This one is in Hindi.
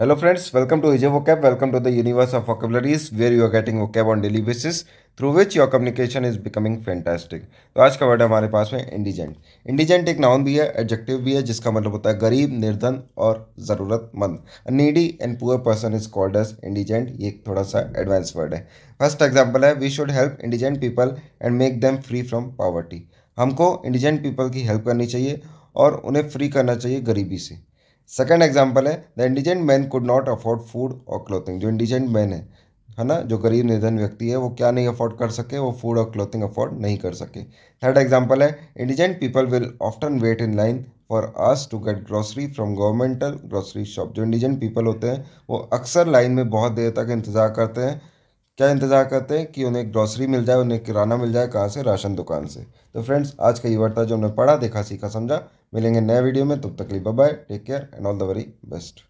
Hello friends, welcome to Hija Vocab. Welcome to the universe of vocabularies where you are vocab on daily basis through which your communication is becoming fantastic तो आज का वर्ड हमारे पास में इंडिजेंट इंडिजेंट एक नाउन भी है एडजेक्टिव भी है जिसका मतलब होता है गरीब निर्धन और ज़रूरतमंद needy and poor person is called as indigent ये एक थोड़ा सा एडवांस वर्ड है फर्स्ट एग्जाम्पल है we should help indigent people and make them free from poverty हमको इंडिजेंट पीपल की हेल्प करनी चाहिए और उन्हें फ्री करना चाहिए गरीबी से सेकेंड एग्जाम्पल है the indigent man could not afford food और क्लोथिंग जो इंडिजेंट मैन है है ना जो गरीब निर्धन व्यक्ति है वो क्या नहीं अफोर्ड कर सके वो फूड और क्लोथिंग अफोर्ड नहीं कर सके थर्ड एग्जाम्पल है indigent people will often wait in line for us to get grocery from governmental grocery shop जो इंडिजेंट पीपल होते हैं वो अक्सर लाइन में बहुत देर तक इंतज़ार करते हैं क्या इंतज़ार करते हैं कि उन्हें ग्रॉसरी मिल जाए उन्हें किराना मिल जाए कहाँ से राशन दुकान से तो फ्रेंड्स आज का ये वार्ता जो हमने पढ़ा देखा सीखा समझा मिलेंगे नए वीडियो में तब तक लिए bye take care and all the very best